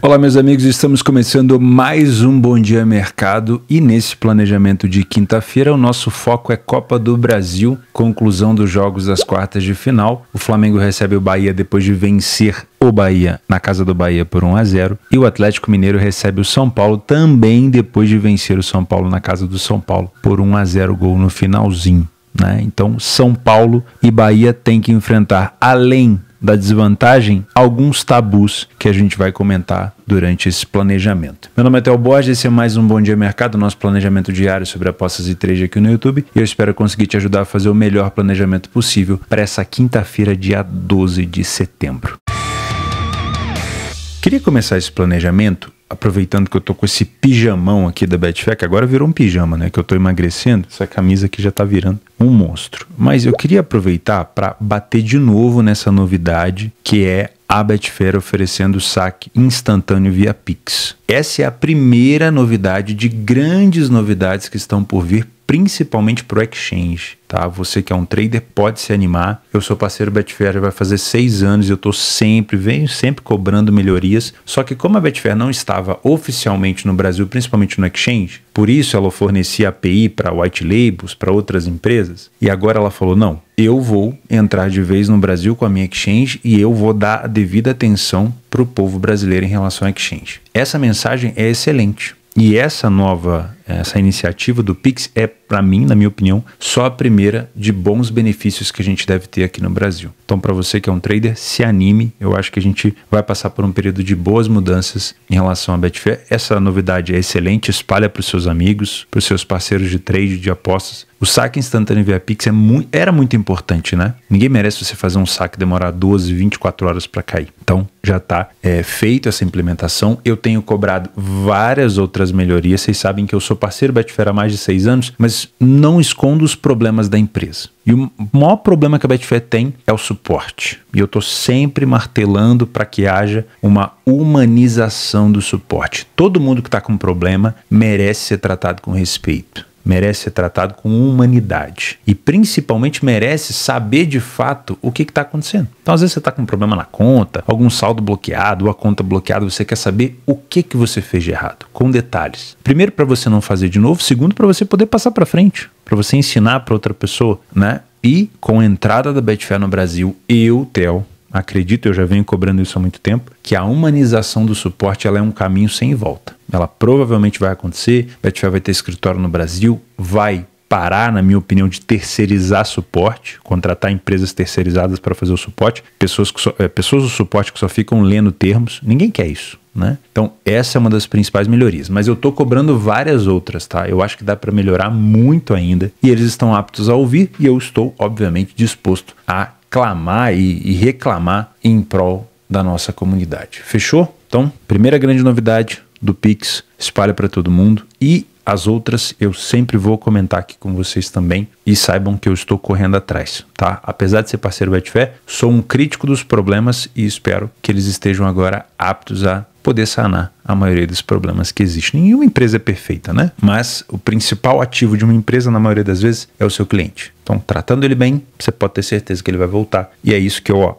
Olá, meus amigos, estamos começando mais um Bom Dia Mercado e nesse planejamento de quinta-feira o nosso foco é Copa do Brasil, conclusão dos jogos das quartas de final. O Flamengo recebe o Bahia depois de vencer o Bahia na casa do Bahia por 1 a 0 e o Atlético Mineiro recebe o São Paulo também depois de vencer o São Paulo na casa do São Paulo por 1 a 0 gol no finalzinho. Né? Então, São Paulo e Bahia têm que enfrentar, além da desvantagem alguns tabus que a gente vai comentar durante esse planejamento. Meu nome é Théo Borges, esse é mais um Bom Dia Mercado, nosso planejamento diário sobre apostas e trade aqui no YouTube. E eu espero conseguir te ajudar a fazer o melhor planejamento possível para essa quinta-feira, dia 12 de setembro. Queria começar esse planejamento aproveitando que eu tô com esse pijamão aqui da Betfair, que agora virou um pijama, né? Que eu tô emagrecendo, essa camisa aqui já tá virando um monstro. Mas eu queria aproveitar para bater de novo nessa novidade que é a Betfair oferecendo saque instantâneo via Pix. Essa é a primeira novidade de grandes novidades que estão por vir principalmente para o exchange, tá? Você que é um trader pode se animar. Eu sou parceiro Betfair já vai fazer seis anos e eu estou sempre, venho sempre cobrando melhorias. Só que como a Betfair não estava oficialmente no Brasil, principalmente no exchange, por isso ela fornecia API para white labels, para outras empresas. E agora ela falou não, eu vou entrar de vez no Brasil com a minha exchange e eu vou dar a devida atenção para o povo brasileiro em relação à exchange. Essa mensagem é excelente. E essa nova essa iniciativa do Pix é, para mim, na minha opinião, só a primeira de bons benefícios que a gente deve ter aqui no Brasil. Então, para você que é um trader, se anime. Eu acho que a gente vai passar por um período de boas mudanças em relação à Betfair. Essa novidade é excelente, espalha para os seus amigos, para os seus parceiros de trade, de apostas. O saque instantâneo via Pix é mu era muito importante, né? Ninguém merece você fazer um saque demorar 12, 24 horas para cair. Então, já está é, feito essa implementação. Eu tenho cobrado várias outras melhorias. Vocês sabem que eu sou parceiro Betfair há mais de seis anos, mas não escondo os problemas da empresa. E o maior problema que a Betfair tem é o suporte. E eu estou sempre martelando para que haja uma humanização do suporte. Todo mundo que está com problema merece ser tratado com respeito merece ser tratado com humanidade e principalmente merece saber de fato o que está acontecendo. Então, às vezes você está com um problema na conta, algum saldo bloqueado, ou a conta bloqueada, você quer saber o que que você fez de errado, com detalhes. Primeiro, para você não fazer de novo, segundo, para você poder passar para frente, para você ensinar para outra pessoa, né? E com a entrada da Betfair no Brasil, eu, Theo, acredito, eu já venho cobrando isso há muito tempo, que a humanização do suporte ela é um caminho sem volta. Ela provavelmente vai acontecer, Betfair vai ter escritório no Brasil, vai parar, na minha opinião, de terceirizar suporte, contratar empresas terceirizadas para fazer o suporte, pessoas, que só, é, pessoas do suporte que só ficam lendo termos, ninguém quer isso. Né? Então, essa é uma das principais melhorias. Mas eu estou cobrando várias outras, tá? Eu acho que dá para melhorar muito ainda. E eles estão aptos a ouvir, e eu estou, obviamente, disposto a clamar e, e reclamar em prol da nossa comunidade. Fechou? Então, primeira grande novidade do Pix, espalha para todo mundo e as outras eu sempre vou comentar aqui com vocês também e saibam que eu estou correndo atrás, tá? Apesar de ser parceiro Betfair, sou um crítico dos problemas e espero que eles estejam agora aptos a poder sanar a maioria dos problemas que existem. Nenhuma empresa é perfeita, né? Mas o principal ativo de uma empresa, na maioria das vezes, é o seu cliente. Então, tratando ele bem, você pode ter certeza que ele vai voltar. E é isso que eu, ó,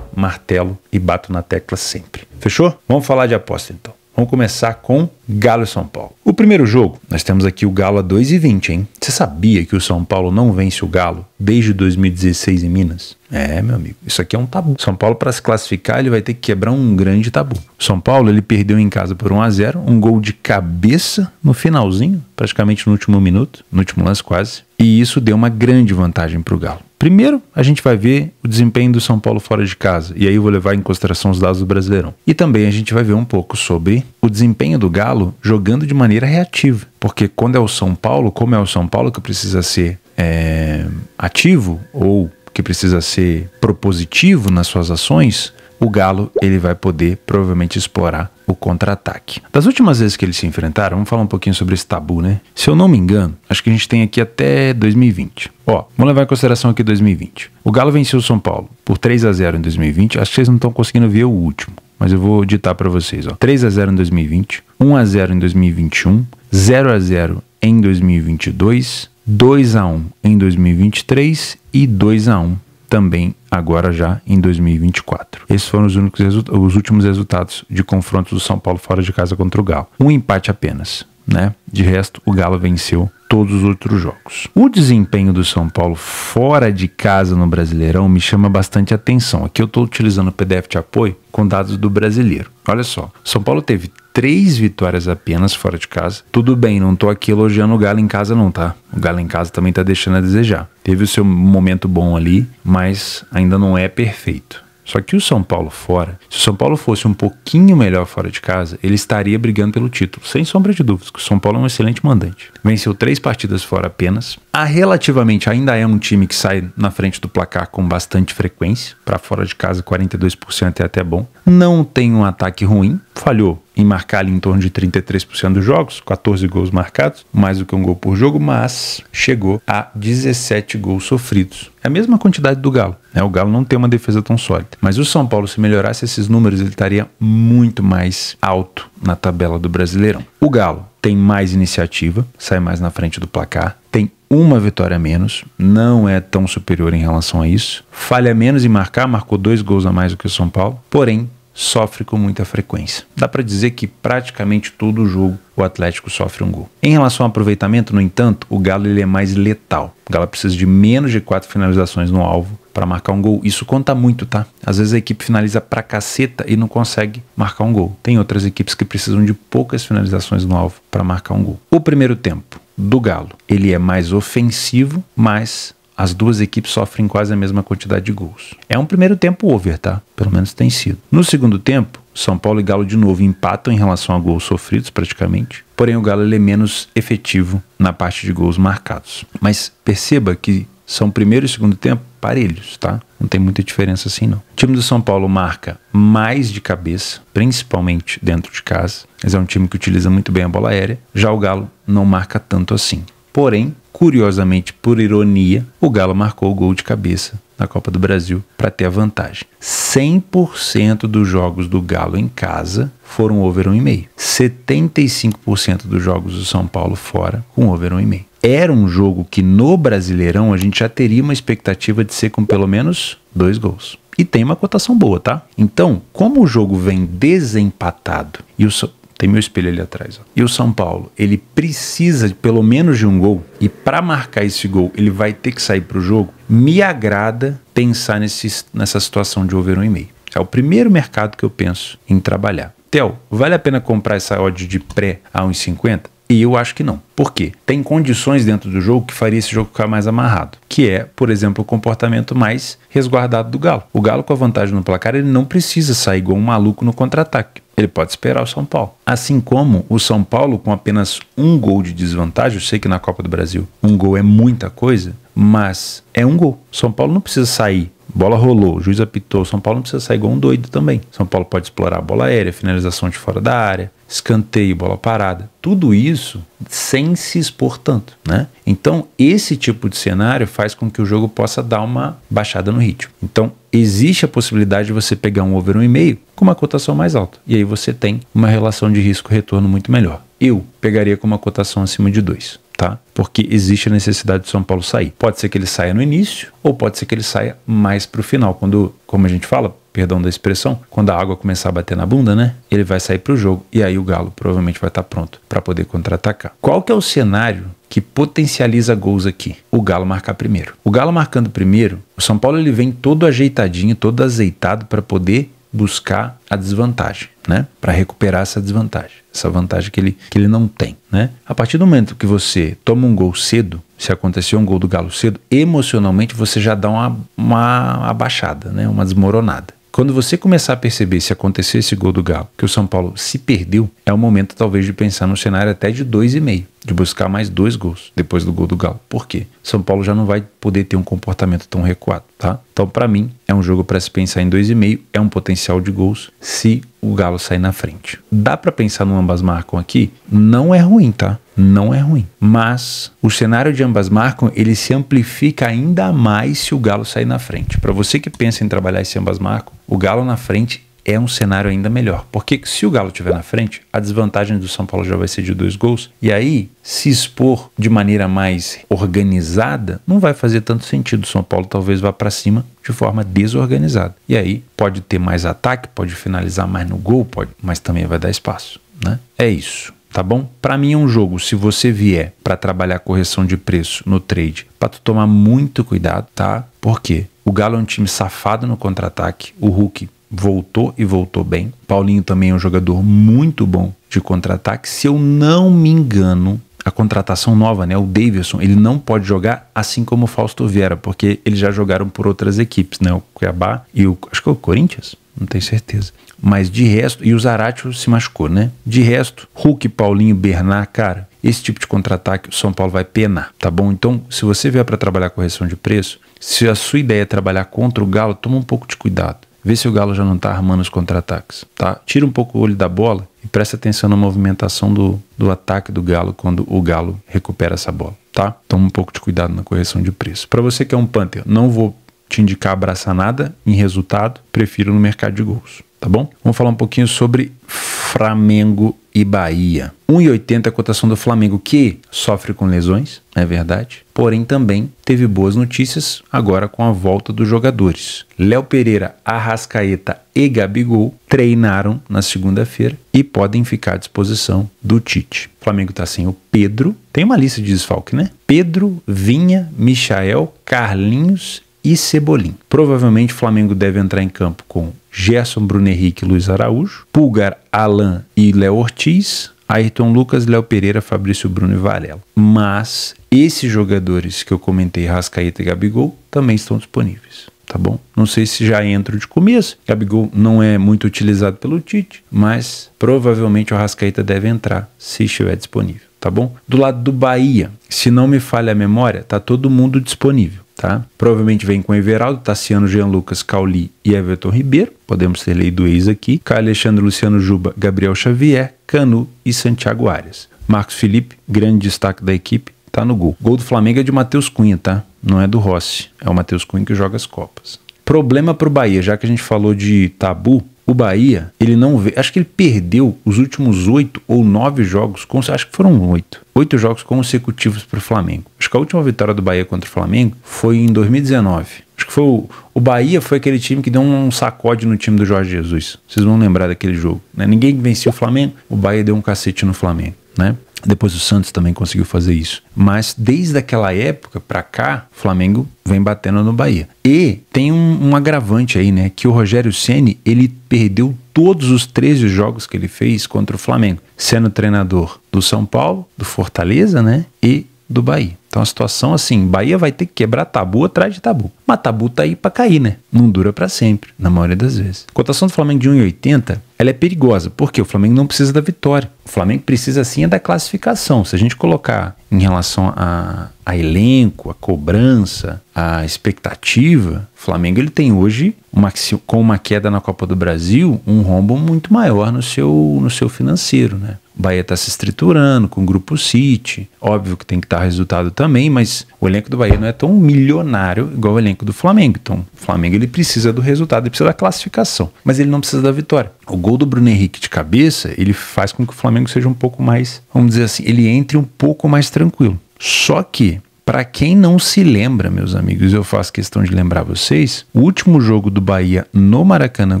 martelo e bato na tecla sempre. Fechou? Vamos falar de aposta então. Vamos começar com Galo e São Paulo. O primeiro jogo, nós temos aqui o Galo a 20, hein? Você sabia que o São Paulo não vence o Galo desde 2016 em Minas? É, meu amigo, isso aqui é um tabu. São Paulo, para se classificar, ele vai ter que quebrar um grande tabu. São Paulo, ele perdeu em casa por 1 a 0 um gol de cabeça no finalzinho, praticamente no último minuto, no último lance quase. E isso deu uma grande vantagem para o Galo. Primeiro, a gente vai ver o desempenho do São Paulo fora de casa, e aí eu vou levar em consideração os dados do Brasileirão. E também a gente vai ver um pouco sobre o desempenho do Galo jogando de maneira reativa, porque quando é o São Paulo, como é o São Paulo que precisa ser é, ativo ou que precisa ser propositivo nas suas ações, o Galo ele vai poder provavelmente explorar o contra-ataque. Das últimas vezes que eles se enfrentaram, vamos falar um pouquinho sobre esse tabu, né? Se eu não me engano, acho que a gente tem aqui até 2020. Ó, vamos levar em consideração aqui 2020. O Galo venceu o São Paulo por 3 a 0 em 2020. Acho que vocês não estão conseguindo ver o último, mas eu vou ditar para vocês, ó. 3 a 0 em 2020, 1 a 0 em 2021, 0 a 0 em 2022, 2 a 1 em 2023 e 2 a 1 também agora já em 2024. Esses foram os, únicos os últimos resultados de confrontos do São Paulo fora de casa contra o Galo. Um empate apenas né? De resto, o Galo venceu todos os outros jogos. O desempenho do São Paulo fora de casa no Brasileirão me chama bastante atenção. Aqui eu estou utilizando o PDF de apoio com dados do brasileiro. Olha só, São Paulo teve três vitórias apenas fora de casa. Tudo bem, não estou aqui elogiando o Galo em casa, não, tá? O Galo em casa também está deixando a desejar. Teve o seu momento bom ali, mas ainda não é perfeito. Só que o São Paulo fora, se o São Paulo fosse um pouquinho melhor fora de casa, ele estaria brigando pelo título, sem sombra de dúvidas, que o São Paulo é um excelente mandante. Venceu três partidas fora apenas, a relativamente ainda é um time que sai na frente do placar com bastante frequência. Para fora de casa, 42% é até bom. Não tem um ataque ruim, falhou em marcar ali em torno de 33% dos jogos, 14 gols marcados, mais do que um gol por jogo, mas chegou a 17 gols sofridos. É a mesma quantidade do Galo. Né? O Galo não tem uma defesa tão sólida. Mas o São Paulo, se melhorasse esses números, ele estaria muito mais alto na tabela do Brasileirão. O Galo tem mais iniciativa, sai mais na frente do placar, tem uma vitória a menos, não é tão superior em relação a isso. Falha menos em marcar, marcou dois gols a mais do que o São Paulo, porém sofre com muita frequência. Dá para dizer que praticamente todo o jogo o Atlético sofre um gol. Em relação ao aproveitamento, no entanto, o Galo ele é mais letal. O Galo precisa de menos de quatro finalizações no alvo para marcar um gol. Isso conta muito, tá? Às vezes a equipe finaliza pra caceta e não consegue marcar um gol. Tem outras equipes que precisam de poucas finalizações no alvo para marcar um gol. O primeiro tempo do Galo. Ele é mais ofensivo, mas as duas equipes sofrem quase a mesma quantidade de gols. É um primeiro tempo over, tá? Pelo menos tem sido. No segundo tempo, São Paulo e Galo de novo empatam em relação a gols sofridos, praticamente. Porém, o Galo é menos efetivo na parte de gols marcados. Mas perceba que são primeiro e segundo tempo parelhos, tá? Não tem muita diferença assim, não. O time do São Paulo marca mais de cabeça, principalmente dentro de casa. Mas é um time que utiliza muito bem a bola aérea. Já o Galo não marca tanto assim. Porém, curiosamente, por ironia, o Galo marcou o gol de cabeça na Copa do Brasil para ter a vantagem. 100% dos jogos do Galo em casa foram over 1,5. 75% dos jogos do São Paulo fora com over 1,5 era um jogo que no Brasileirão a gente já teria uma expectativa de ser com pelo menos dois gols. E tem uma cotação boa, tá? Então, como o jogo vem desempatado e o tem meu espelho ali atrás. Ó. E o São Paulo, ele precisa de pelo menos de um gol. E para marcar esse gol, ele vai ter que sair para o jogo. Me agrada pensar nesse, nessa situação de over um e meio. É o primeiro mercado que eu penso em trabalhar. Theo, vale a pena comprar essa odd de pré a 1,50? E eu acho que não. Por quê? Tem condições dentro do jogo que faria esse jogo ficar mais amarrado, que é, por exemplo, o comportamento mais resguardado do Galo. O Galo com a vantagem no placar, ele não precisa sair igual um maluco no contra-ataque. Ele pode esperar o São Paulo. Assim como o São Paulo com apenas um gol de desvantagem, eu sei que na Copa do Brasil um gol é muita coisa, mas é um gol. São Paulo não precisa sair Bola rolou, o juiz apitou. São Paulo não precisa sair igual um doido também. São Paulo pode explorar bola aérea, finalização de fora da área, escanteio, bola parada. Tudo isso sem se expor tanto, né? Então, esse tipo de cenário faz com que o jogo possa dar uma baixada no ritmo. Então, existe a possibilidade de você pegar um over 1,5 com uma cotação mais alta. E aí você tem uma relação de risco-retorno muito melhor. Eu pegaria com uma cotação acima de 2 tá? Porque existe a necessidade de São Paulo sair. Pode ser que ele saia no início ou pode ser que ele saia mais para o final, quando, como a gente fala, perdão da expressão, quando a água começar a bater na bunda, né? Ele vai sair para o jogo e aí o Galo provavelmente vai estar tá pronto para poder contra-atacar. Qual que é o cenário que potencializa gols aqui? O Galo marcar primeiro. O Galo marcando primeiro, o São Paulo ele vem todo ajeitadinho, todo azeitado para poder buscar a desvantagem, né? Para recuperar essa desvantagem, essa vantagem que ele, que ele não tem, né? A partir do momento que você toma um gol cedo, se acontecer um gol do Galo cedo, emocionalmente você já dá uma, uma abaixada, né? Uma desmoronada. Quando você começar a perceber se acontecer esse gol do Galo, que o São Paulo se perdeu, é o momento talvez de pensar no cenário até de 2,5, de buscar mais dois gols depois do gol do Galo. Por quê? São Paulo já não vai poder ter um comportamento tão recuado, tá? Então, para mim, é um jogo para se pensar em 2,5, é um potencial de gols se o Galo sair na frente. Dá para pensar no ambas marcam aqui? Não é ruim, tá? não é ruim. Mas o cenário de ambas marcam, ele se amplifica ainda mais se o Galo sair na frente. Para você que pensa em trabalhar esse ambas marcam, o Galo na frente é um cenário ainda melhor. Porque se o Galo estiver na frente, a desvantagem do São Paulo já vai ser de dois gols. E aí, se expor de maneira mais organizada, não vai fazer tanto sentido. O São Paulo talvez vá para cima de forma desorganizada. E aí, pode ter mais ataque, pode finalizar mais no gol, pode, mas também vai dar espaço. Né? É isso tá bom? Para mim é um jogo, se você vier para trabalhar correção de preço no trade, para tu tomar muito cuidado, tá? porque O Galo é um time safado no contra-ataque, o Hulk voltou e voltou bem. Paulinho também é um jogador muito bom de contra-ataque. Se eu não me engano, a contratação nova, né, o Davidson, ele não pode jogar assim como o Fausto Vieira, porque eles já jogaram por outras equipes, né, o Cuiabá e o acho que é o Corinthians, não tenho certeza. Mas de resto, e o Zaratio se machucou, né? De resto, Hulk, Paulinho, Bernard, cara, esse tipo de contra-ataque o São Paulo vai penar, tá bom? Então, se você vier para trabalhar correção de preço, se a sua ideia é trabalhar contra o Galo, toma um pouco de cuidado. Vê se o Galo já não tá armando os contra-ataques, tá? Tira um pouco o olho da bola e presta atenção na movimentação do, do ataque do Galo quando o Galo recupera essa bola, tá? Toma um pouco de cuidado na correção de preço. Para você que é um Panther, não vou te indicar abraçar nada em resultado, prefiro no mercado de gols tá bom? Vamos falar um pouquinho sobre Flamengo e Bahia. 1,80 é a cotação do Flamengo, que sofre com lesões, é verdade, porém também teve boas notícias agora com a volta dos jogadores. Léo Pereira, Arrascaeta e Gabigol treinaram na segunda-feira e podem ficar à disposição do Tite. O Flamengo está sem o Pedro, tem uma lista de desfalque, né? Pedro, Vinha, Michael, Carlinhos e Cebolim. Provavelmente o Flamengo deve entrar em campo com Gerson Bruno Henrique Luiz Araújo, Pulgar Alan e Léo Ortiz, Ayrton Lucas, Léo Pereira, Fabrício Bruno e Varela. Mas esses jogadores que eu comentei, Rascaeta e Gabigol, também estão disponíveis. Tá bom? Não sei se já entro de começo. Gabigol não é muito utilizado pelo Tite, mas provavelmente o Rascaeta deve entrar se estiver disponível. Tá bom? Do lado do Bahia, se não me falha a memória, tá todo mundo disponível tá? Provavelmente vem com Everaldo, Tassiano, Jean Lucas, Cauli e Everton Ribeiro. Podemos ter lei do ex aqui. Caio Alexandre, Luciano Juba, Gabriel Xavier, Canu e Santiago Arias. Marcos Felipe, grande destaque da equipe, tá no gol. Gol do Flamengo é de Matheus Cunha, tá? Não é do Rossi. É o Matheus Cunha que joga as Copas. Problema para o Bahia, já que a gente falou de tabu, o Bahia, ele não vê. Acho que ele perdeu os últimos oito ou nove jogos. Acho que foram oito. Oito jogos consecutivos para o Flamengo. Acho que a última vitória do Bahia contra o Flamengo foi em 2019. Acho que foi o, o Bahia foi aquele time que deu um sacode no time do Jorge Jesus. Vocês vão lembrar daquele jogo. Né? Ninguém vencia o Flamengo, o Bahia deu um cacete no Flamengo né? Depois o Santos também conseguiu fazer isso. Mas desde aquela época para cá, o Flamengo vem batendo no Bahia. E tem um, um agravante aí, né? Que o Rogério Ceni ele perdeu todos os 13 jogos que ele fez contra o Flamengo, sendo treinador do São Paulo, do Fortaleza, né? E do Bahia. Então a situação assim, Bahia vai ter que quebrar tabu atrás de tabu. Matabu tá aí pra cair, né? Não dura para sempre, na maioria das vezes. Cotação do Flamengo de 1,80 ela é perigosa, porque o Flamengo não precisa da vitória. O Flamengo precisa sim é da classificação. Se a gente colocar em relação a, a elenco, a cobrança, a expectativa, o Flamengo ele tem hoje, uma, com uma queda na Copa do Brasil, um rombo muito maior no seu, no seu financeiro, né? O Bahia está se estriturando com o Grupo City. Óbvio que tem que estar resultado também, mas o elenco do Bahia não é tão milionário igual o elenco do Flamengo. Então, o Flamengo ele precisa do resultado, ele precisa da classificação, mas ele não precisa da vitória. O gol do Bruno Henrique de cabeça, ele faz com que o Flamengo seja um pouco mais, vamos dizer assim, ele entre um pouco mais tranquilo. Só que para quem não se lembra, meus amigos, eu faço questão de lembrar vocês, o último jogo do Bahia no Maracanã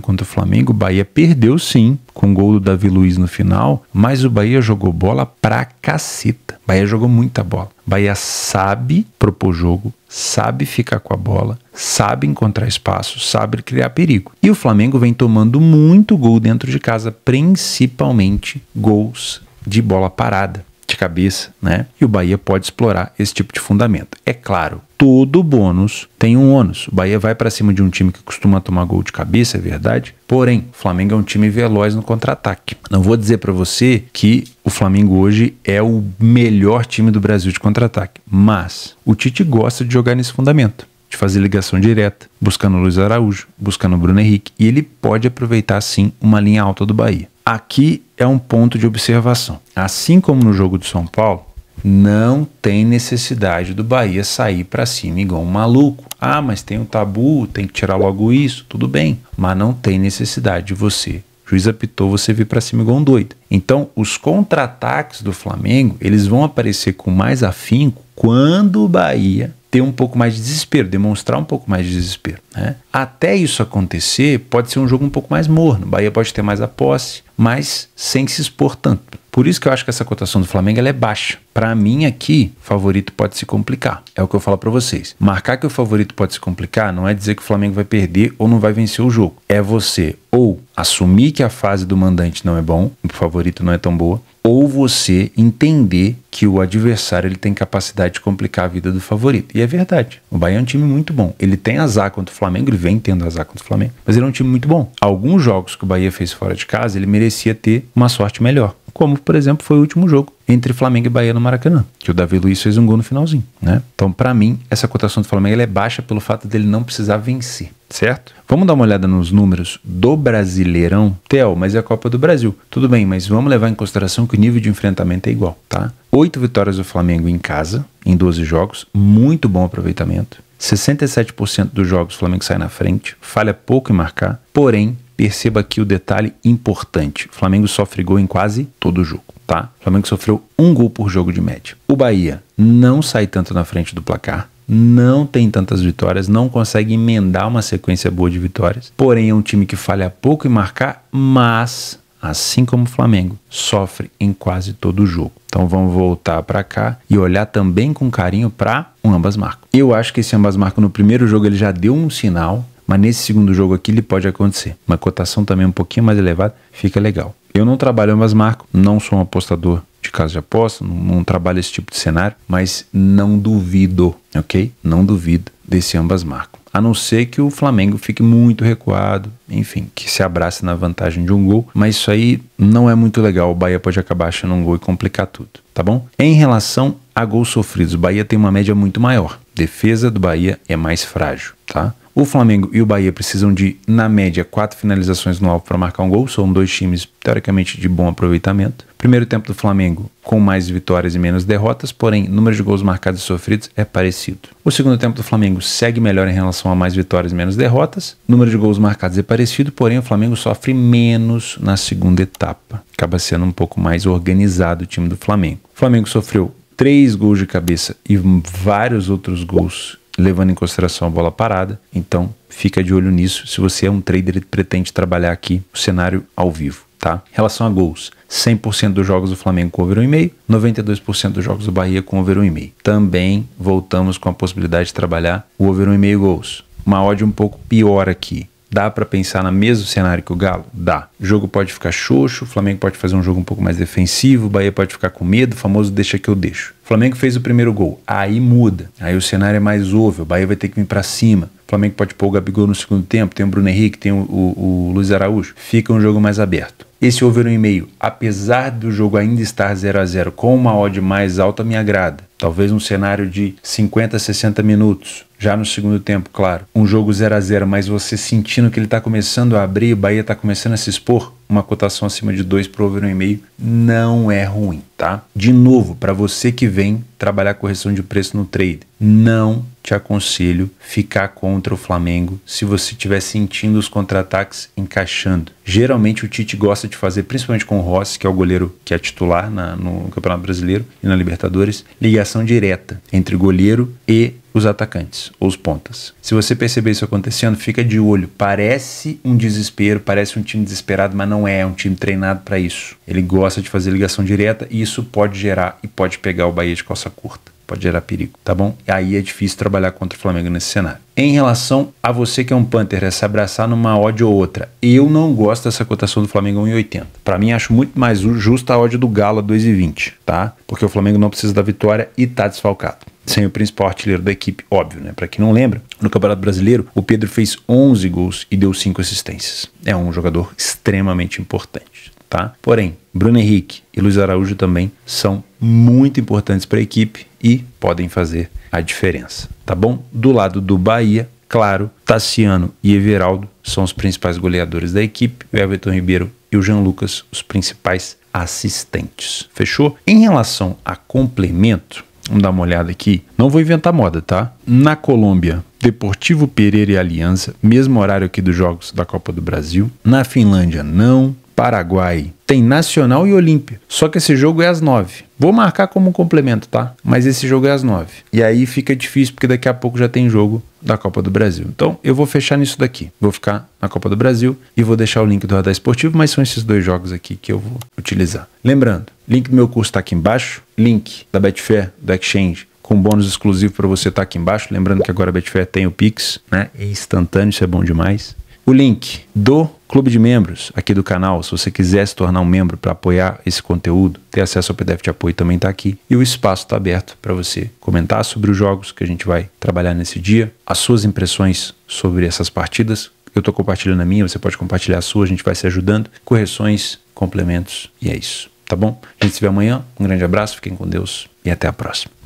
contra o Flamengo, o Bahia perdeu sim, com o gol do Davi Luiz no final, mas o Bahia jogou bola pra caceta. Bahia jogou muita bola. Bahia sabe propor jogo, sabe ficar com a bola, sabe encontrar espaço, sabe criar perigo. E o Flamengo vem tomando muito gol dentro de casa, principalmente gols de bola parada de cabeça, né? E o Bahia pode explorar esse tipo de fundamento. É claro, todo bônus tem um ônus. O Bahia vai para cima de um time que costuma tomar gol de cabeça, é verdade. Porém, o Flamengo é um time veloz no contra-ataque. Não vou dizer para você que o Flamengo hoje é o melhor time do Brasil de contra-ataque, mas o Tite gosta de jogar nesse fundamento de fazer ligação direta, buscando Luiz Araújo, buscando Bruno Henrique, e ele pode aproveitar sim uma linha alta do Bahia. Aqui é um ponto de observação. Assim como no jogo de São Paulo, não tem necessidade do Bahia sair para cima igual um maluco. Ah, mas tem um tabu, tem que tirar logo isso, tudo bem. Mas não tem necessidade de você. juiz apitou, você vir para cima igual um doido. Então, os contra-ataques do Flamengo, eles vão aparecer com mais afinco quando o Bahia ter um pouco mais de desespero, demonstrar um pouco mais de desespero. Né? Até isso acontecer, pode ser um jogo um pouco mais morno. Bahia pode ter mais a posse, mas sem se expor tanto. Por isso que eu acho que essa cotação do Flamengo é baixa. Para mim aqui, favorito pode se complicar. É o que eu falo para vocês. Marcar que o favorito pode se complicar não é dizer que o Flamengo vai perder ou não vai vencer o jogo. É você ou assumir que a fase do mandante não é bom, o favorito não é tão boa, ou você entender que o adversário ele tem capacidade de complicar a vida do favorito. E é verdade. O Bahia é um time muito bom. Ele tem azar contra o Flamengo, ele vem tendo azar contra o Flamengo, mas ele é um time muito bom. Alguns jogos que o Bahia fez fora de casa, ele merecia ter uma sorte melhor. Como, por exemplo, foi o último jogo entre Flamengo e Bahia no Maracanã, que o Davi Luiz fez um gol no finalzinho, né? Então, para mim, essa cotação do Flamengo é baixa pelo fato dele não precisar vencer certo? Vamos dar uma olhada nos números do Brasileirão. Theo, mas é a Copa do Brasil. Tudo bem, mas vamos levar em consideração que o nível de enfrentamento é igual, tá? Oito vitórias do Flamengo em casa, em 12 jogos, muito bom aproveitamento. 67% dos jogos o Flamengo sai na frente, falha pouco em marcar, porém, perceba aqui o detalhe importante: o Flamengo sofre gol em quase todo jogo, tá? O Flamengo sofreu um gol por jogo de média. O Bahia não sai tanto na frente do placar, não tem tantas vitórias, não consegue emendar uma sequência boa de vitórias. Porém, é um time que falha pouco em marcar, mas, assim como o Flamengo, sofre em quase todo o jogo. Então vamos voltar para cá e olhar também com carinho para um ambas marco. Eu acho que esse ambas marco no primeiro jogo ele já deu um sinal, mas nesse segundo jogo aqui ele pode acontecer. Uma cotação também um pouquinho mais elevada fica legal. Eu não trabalho ambas marco, não sou um apostador casa de aposta, não, não esse tipo de cenário, mas não duvido, ok? Não duvido desse ambas marcam. A não ser que o Flamengo fique muito recuado, enfim, que se abrace na vantagem de um gol, mas isso aí não é muito legal. O Bahia pode acabar achando um gol e complicar tudo, tá bom? Em relação a gols sofridos, o Bahia tem uma média muito maior. Defesa do Bahia é mais frágil, tá? O Flamengo e o Bahia precisam de, na média, quatro finalizações no alvo para marcar um gol. São dois times, teoricamente, de bom aproveitamento. Primeiro tempo do Flamengo com mais vitórias e menos derrotas, porém, número de gols marcados e sofridos é parecido. O segundo tempo do Flamengo segue melhor em relação a mais vitórias e menos derrotas. Número de gols marcados é parecido, porém, o Flamengo sofre menos na segunda etapa. Acaba sendo um pouco mais organizado o time do Flamengo. O Flamengo sofreu três gols de cabeça e vários outros gols levando em consideração a bola parada. Então, fica de olho nisso se você é um trader e pretende trabalhar aqui o cenário ao vivo. Tá? Em relação a gols, 100% dos jogos do Flamengo com over 1,5, 92% dos jogos do Bahia com over 1,5. Também voltamos com a possibilidade de trabalhar o over 1,5 gols. Uma odd um pouco pior aqui, Dá para pensar no mesmo cenário que o Galo? Dá. O jogo pode ficar xoxo, o Flamengo pode fazer um jogo um pouco mais defensivo, o Bahia pode ficar com medo, o famoso deixa que eu deixo. O Flamengo fez o primeiro gol, aí muda. Aí o cenário é mais óbvio, o Bahia vai ter que vir para cima. O Flamengo pode pôr o Gabigol no segundo tempo, tem o Bruno Henrique, tem o, o, o Luiz Araújo. Fica um jogo mais aberto. Esse over 1,5, apesar do jogo ainda estar 0 a 0 com uma odd mais alta, me agrada. Talvez um cenário de 50, 60 minutos, já no segundo tempo, claro. Um jogo 0 a 0 mas você sentindo que ele está começando a abrir, o Bahia está começando a se expor, uma cotação acima de 2 para o over 1,5 não é ruim, tá? De novo, para você que vem trabalhar correção de preço no trade, não te aconselho ficar contra o Flamengo se você estiver sentindo os contra-ataques encaixando. Geralmente o Tite gosta de fazer, principalmente com o Rossi, que é o goleiro que é titular na, no Campeonato Brasileiro e na Libertadores, ligação direta entre goleiro e os atacantes ou os pontas. Se você perceber isso acontecendo, fica de olho. Parece um desespero, parece um time desesperado, mas não é, é um time treinado para isso. Ele gosta de fazer ligação direta e isso pode gerar e pode pegar o Bahia de calça curta pode gerar perigo, tá bom? E aí é difícil trabalhar contra o Flamengo nesse cenário. Em relação a você que é um Panther, é se abraçar numa ódio ou outra. Eu não gosto dessa cotação do Flamengo 1,80. Para mim, acho muito mais justa a ódio do Galo 2,20, tá? Porque o Flamengo não precisa da vitória e tá desfalcado sem o principal artilheiro da equipe, óbvio, né? Para quem não lembra, no Campeonato Brasileiro, o Pedro fez 11 gols e deu 5 assistências. É um jogador extremamente importante tá? Porém, Bruno Henrique e Luiz Araújo também são muito importantes para a equipe e podem fazer a diferença, tá bom? Do lado do Bahia, claro, Tassiano e Everaldo são os principais goleadores da equipe, o Everton Ribeiro e o Jean Lucas os principais assistentes. Fechou? Em relação a complemento, Vamos dar uma olhada aqui. Não vou inventar moda, tá? Na Colômbia, Deportivo Pereira e Aliança, mesmo horário aqui dos jogos da Copa do Brasil. Na Finlândia, não. Paraguai. Tem Nacional e Olímpia. Só que esse jogo é às nove. Vou marcar como um complemento, tá? Mas esse jogo é às nove. E aí fica difícil porque daqui a pouco já tem jogo da Copa do Brasil. Então eu vou fechar nisso daqui. Vou ficar na Copa do Brasil e vou deixar o link do Radar Esportivo, mas são esses dois jogos aqui que eu vou utilizar. Lembrando, link do meu curso está aqui embaixo. Link da Betfair, do Exchange, com bônus exclusivo para você tá aqui embaixo. Lembrando que agora a Betfair tem o Pix, né? É instantâneo, isso é bom demais. O link do clube de membros aqui do canal. Se você quiser se tornar um membro para apoiar esse conteúdo, ter acesso ao PDF de apoio também está aqui. E o espaço está aberto para você comentar sobre os jogos que a gente vai trabalhar nesse dia, as suas impressões sobre essas partidas. Eu estou compartilhando a minha, você pode compartilhar a sua, a gente vai se ajudando. Correções, complementos e é isso. Tá bom? A gente se vê amanhã. Um grande abraço, fiquem com Deus e até a próxima.